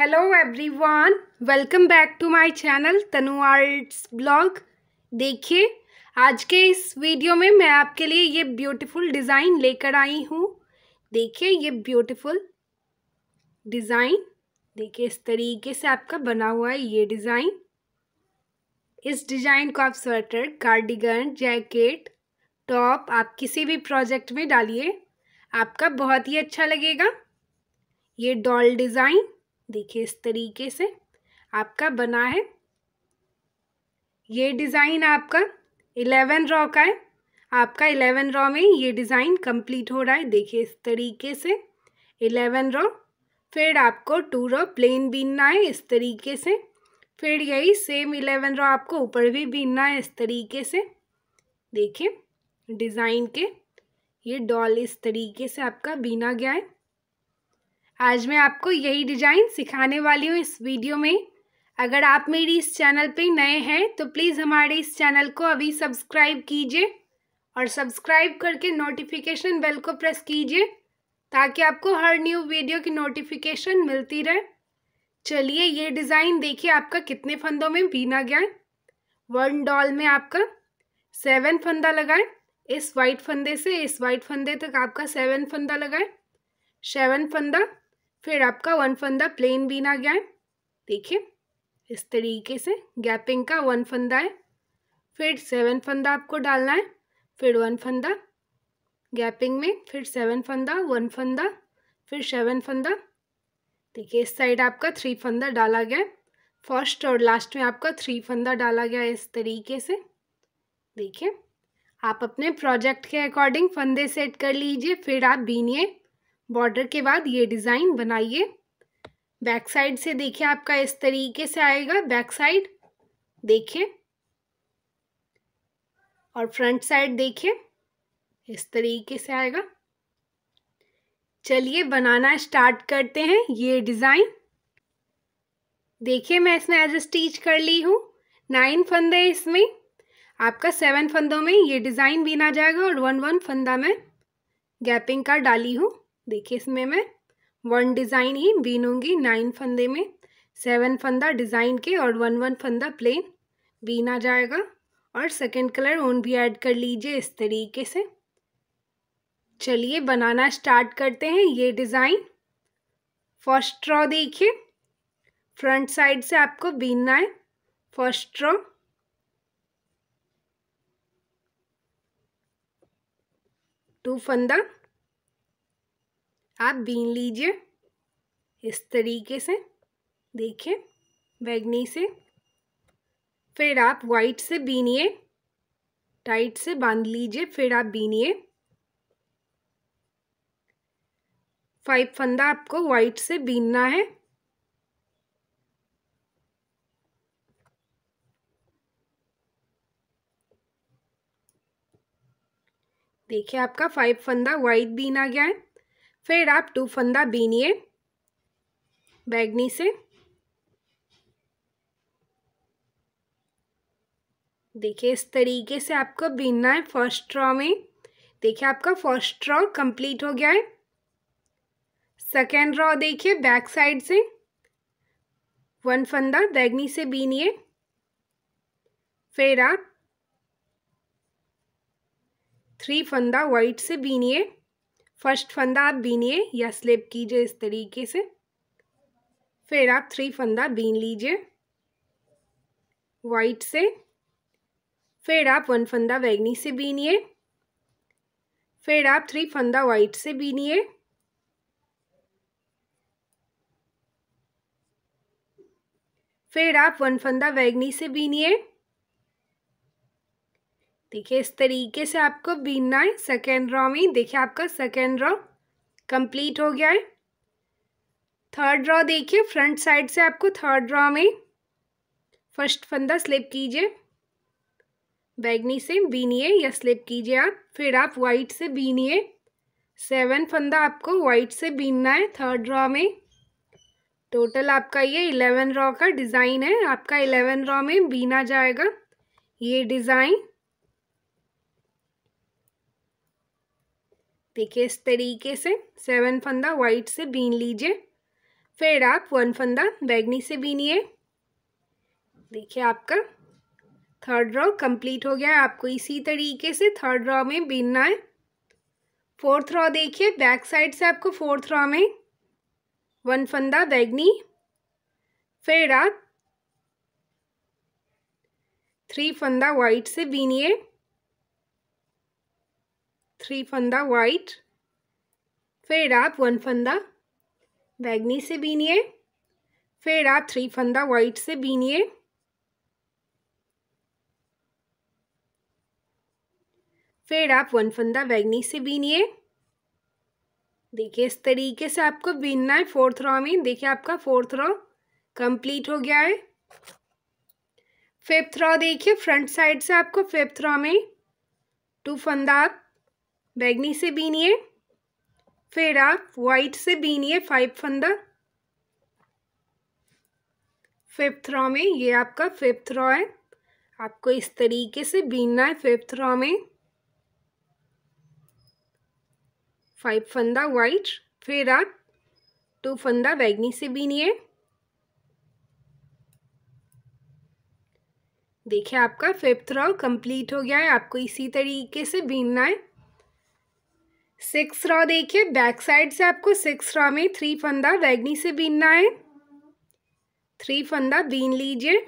hello everyone welcome back to my channel Tanu arts blog देखिए आज के इस वीडियो में मैं आपके लिए ये ब्यूटीफुल डिज़ाइन लेकर आई हूँ देखिए ये ब्यूटीफुल डिज़ाइन देखिए इस तरीके से आपका बना हुआ है ये डिज़ाइन इस डिज़ाइन को आप स्वेटर कार्डिगन जैकेट टॉप आप किसी भी प्रोजेक्ट में डालिए आपका बहुत ही अच्छा लगेगा ये डॉल डिज़ाइन देखिए इस तरीके से आपका बना है ये डिज़ाइन आपका इलेवन रॉ का है आपका इलेवन रॉ में ये डिज़ाइन कंप्लीट हो रहा है देखिए इस तरीके से इलेवन रॉ फिर आपको टू रॉ प्लेन बीनना है इस तरीके से फिर यही सेम इलेवन रॉ आपको ऊपर भी बीनना है इस तरीके से देखिए डिज़ाइन के ये डॉल इस तरीके से आपका बीना गया है आज मैं आपको यही डिज़ाइन सिखाने वाली हूँ इस वीडियो में अगर आप मेरी इस चैनल पे नए हैं तो प्लीज़ हमारे इस चैनल को अभी सब्सक्राइब कीजिए और सब्सक्राइब करके नोटिफिकेशन बेल को प्रेस कीजिए ताकि आपको हर न्यू वीडियो की नोटिफिकेशन मिलती रहे चलिए ये डिज़ाइन देखिए आपका कितने फंदों में बीना गया वन डॉल में आपका सेवन फंदा लगाए इस वाइट फंदे से इस वाइट फंदे तक आपका सेवन फंदा लगाए सेवन फंदा फिर आपका वन फंदा प्लेन बीना है देखिए इस तरीके से गैपिंग का वन फंदा है फिर सेवन फंदा आपको डालना है फिर वन फंदा गैपिंग में फिर सेवन फंदा वन फंदा फिर सेवन फंदा देखिए इस साइड आपका थ्री फंदा डाला गया है फर्स्ट और लास्ट में आपका थ्री फंदा डाला गया है इस तरीके से देखिए आप अपने प्रोजेक्ट के अकॉर्डिंग फंदे सेट कर लीजिए फिर आप बीनिए बॉर्डर के बाद ये डिज़ाइन बनाइए बैक साइड से देखिए आपका इस तरीके से आएगा बैक साइड देखिए और फ्रंट साइड देखिए इस तरीके से आएगा चलिए बनाना स्टार्ट करते हैं ये डिज़ाइन देखिए मैं इसमें एज स्टिच कर ली हूँ नाइन फंदे इसमें आपका सेवन फंदों में ये डिज़ाइन बीना जाएगा और वन वन फंदा में गैपिंग का डाली हूँ देखिए इसमें मैं वन डिज़ाइन ही बीनूंगी नाइन फंदे में सेवन फंदा डिज़ाइन के और वन वन फंदा प्लेन बीना जाएगा और सेकंड कलर ओन भी ऐड कर लीजिए इस तरीके से चलिए बनाना स्टार्ट करते हैं ये डिज़ाइन फर्स्ट रॉ देखिए फ्रंट साइड से आपको बीनना है फर्स्ट रॉ टू फंदा आप बीन लीजिए इस तरीके से देखिए बैगनी से फिर आप वाइट से बीनिए टाइट से बांध लीजिए फिर आप बीनिए फाइव फंदा आपको वाइट से बीनना है देखिए आपका फाइव फंदा वाइट बीन आ गया है फिर आप टू फंदा बीनिए बैगनी से देखिए इस तरीके से आपको बीनना है फर्स्ट रॉ में देखिए आपका फर्स्ट रॉ कंप्लीट हो गया है सेकेंड रॉ देखिए बैक साइड से वन फंदा बैगनी से बीनिए फिर आप थ्री फंदा वाइट से बीनिए फर्स्ट फंदा आप बीनिए या स्लिप कीजिए इस तरीके से फिर आप थ्री फंदा बीन लीजिए वाइट से फिर आप वन फंदा वैगनी से बीनिए फिर आप थ्री फंदा वाइट से बीनिए फिर आप वन फंदा वैगनी से बीनिए देखिए इस तरीके से आपको बीनना है सेकेंड रॉ में देखिए आपका सेकेंड रॉ कंप्लीट हो गया है थर्ड रॉ देखिए फ्रंट साइड से आपको थर्ड रॉ में फर्स्ट फंदा स्लिप कीजिए बैगनी से बीनिए या स्लिप कीजिए आप फिर आप वाइट से बीनिए सेवन फंदा आपको वाइट से बीनना है थर्ड रॉ में टोटल आपका ये इलेवन रॉ का डिज़ाइन है आपका इलेवन रॉ में बीना जाएगा ये डिज़ाइन देखिए इस तरीके से सेवन फंदा वाइट से बीन लीजिए फिर आप वन फंदा बैगनी से बीनिए देखिए आपका थर्ड रॉ कंप्लीट हो गया है आपको इसी तरीके से थर्ड रॉ में बीनना है फोर्थ रॉ देखिए बैक साइड से आपको फोर्थ रॉ में वन फंदा बैगनी फिर आप थ्री फंदा वाइट से बीनिए थ्री फंदा वाइट फिर आप वन फंदा बैगनी से बीनिए फिर आप थ्री फंदा वाइट से बीनिए फिर आप वन फंदा बैगनी से बीनिए देखिए इस तरीके से आपको बीनना है फोर्थ रॉ में देखिए आपका फोर्थ रॉ कंप्लीट हो गया है फिफ्थ रॉ देखिए फ्रंट साइड से आपको फिफ्थ रॉ में टू फंदा आप बैगनी से बीनिए फिर आप वाइट से बीनिए फाइव फंदा फिफ्थ रॉ में ये आपका फिफ्थ रॉ है आपको इस तरीके से बीनना है फिफ्थ रॉ में फाइव फंदा वाइट फिर आप टू फंदा बैगनी से बीनिए देखिए आपका फिफ्थ रॉ कंप्लीट हो गया है आपको इसी तरीके से बीनना है सिक्स रॉ देखिए बैक साइड से आपको सिक्स रॉ में थ्री फंदा वैगनी से बीनना है थ्री फंदा बीन लीजिए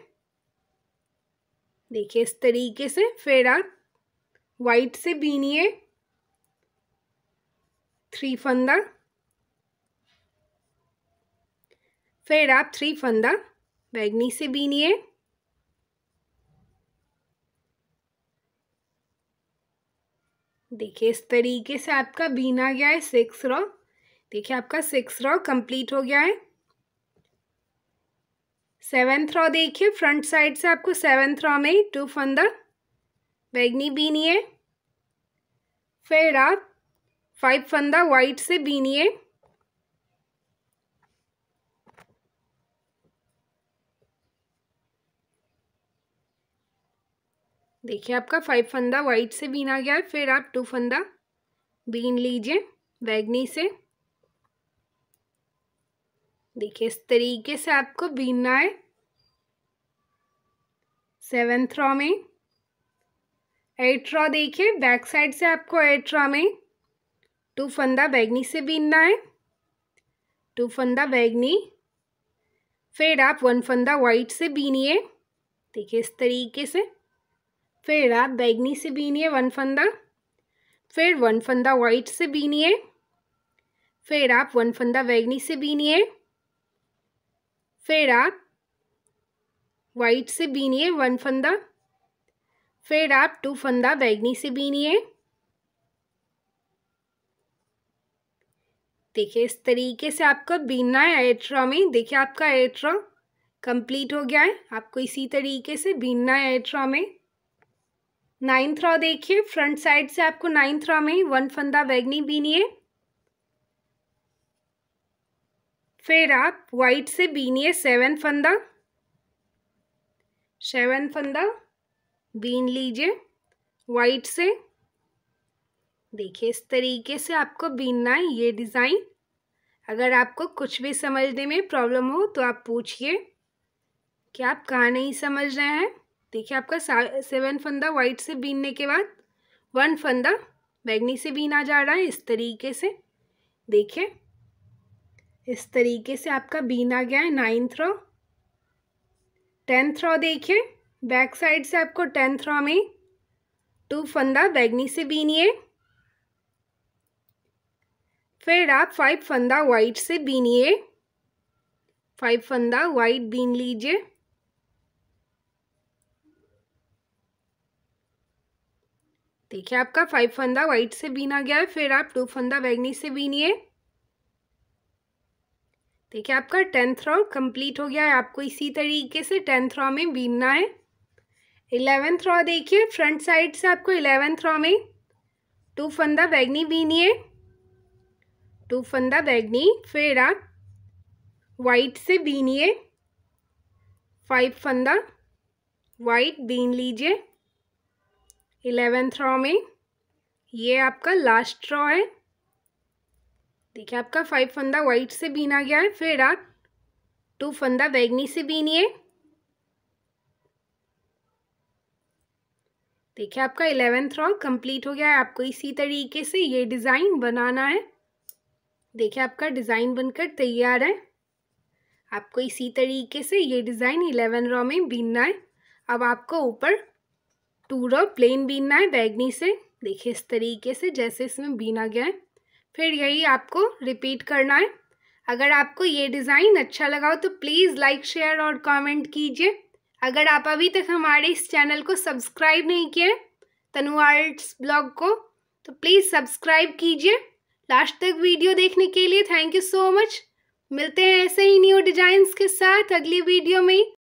देखिए इस तरीके से फिर आप वाइट से बीनिए थ्री फंदा फिर आप थ्री फंदा बैगनी से बीनिए देखिए इस तरीके से आपका बीन आ गया है सिक्स रॉ देखिए आपका सिक्स रॉ कंप्लीट हो गया है सेवेंथ रॉ देखिए फ्रंट साइड से आपको सेवेंथ रॉ में टू फंदा बैगनी बीनिए फिर आप फाइव फंदा वाइट से बीनिए देखिए आपका फाइव फंदा वाइट से बीन आ गया है फिर आप टू फंदा बीन लीजिए बैगनी से देखिए इस तरीके से आपको बीनना है सेवेंथ रॉ में एट रॉ देखिए बैक साइड से आपको एट रॉ में टू फंदा बैगनी से बीनना है टू फंदा बैगनी फिर आप वन फंदा वाइट से बीनिए देखिए इस तरीके से फिर आप बैगनी से बीनिए वन फंदा फिर वन फंदा वाइट से बीनिए फिर आप वन फंदा बैगनी से बीनिए फिर आप वाइट से बीनिए वन फंदा फिर आप टू फंदा बैगनी से बीनिए देखिए इस तरीके से आपको बीनना है एट्रा में देखिए आपका एट्रा कंप्लीट हो गया है आपको इसी तरीके से बीनना है एट्रा में नाइन्थ रॉ देखिए फ्रंट साइड से आपको नाइन्थ रॉ में वन फंदा बैगनी बीनिए फिर आप वाइट से बीनिए सेवन फंदा सेवन फंदा बीन लीजिए वाइट से देखिए इस तरीके से आपको बीनना है ये डिज़ाइन अगर आपको कुछ भी समझने में प्रॉब्लम हो तो आप पूछिए कि आप कहाँ नहीं समझ रहे हैं देखिए आपका सेवन फंदा वाइट से बीनने के बाद वन फंदा बैगनी से बीना जा रहा है इस तरीके से देखिए इस तरीके से आपका बीना गया है नाइन्थ रॉ टेंथ रॉ देखिए बैक साइड से आपको टेंथ रॉ में टू फंदा बैगनी से बीनिए फिर आप फाइव फंदा वाइट से बीनिए फाइव फंदा वाइट बीन लीजिए देखिए आपका फाइव फंदा वाइट से बीना गया है फिर आप टू फंदा बैगनी से बीनिए देखिए आपका टेंथ रॉ कंप्लीट हो गया है आपको इसी तरीके से टेंथ रॉ में बीनना है इलेवेंथ रॉ देखिए फ्रंट साइड से आपको इलेवेंथ रॉ में टू फंदा बैगनी बीनिए टू फंदा बैगनी फिर आप वाइट से बीनिए फाइव फंदा वाइट बीन लीजिए इलेवेंथ रॉ में ये आपका लास्ट रॉ है देखिए आपका फाइव फंदा वाइट से बीना गया है फिर आप टू फंदा बैगनी से बीनिए देखिए आपका इलेवेंथ रॉ कंप्लीट हो गया है आपको इसी तरीके से ये डिज़ाइन बनाना है देखिए आपका डिज़ाइन बनकर तैयार है आपको इसी तरीके से ये डिज़ाइन इलेवन रॉ में बीनना है अब आपको ऊपर और प्लेन बीनना है बैगनी से देखिए इस तरीके से जैसे इसमें बीना गया है फिर यही आपको रिपीट करना है अगर आपको ये डिज़ाइन अच्छा लगा हो तो प्लीज़ लाइक शेयर और कमेंट कीजिए अगर आप अभी तक हमारे इस चैनल को सब्सक्राइब नहीं किए तनु आर्ट्स ब्लॉग को तो प्लीज़ सब्सक्राइब कीजिए लास्ट तक वीडियो देखने के लिए थैंक यू सो मच मिलते हैं ऐसे ही न्यू डिजाइंस के साथ अगली वीडियो में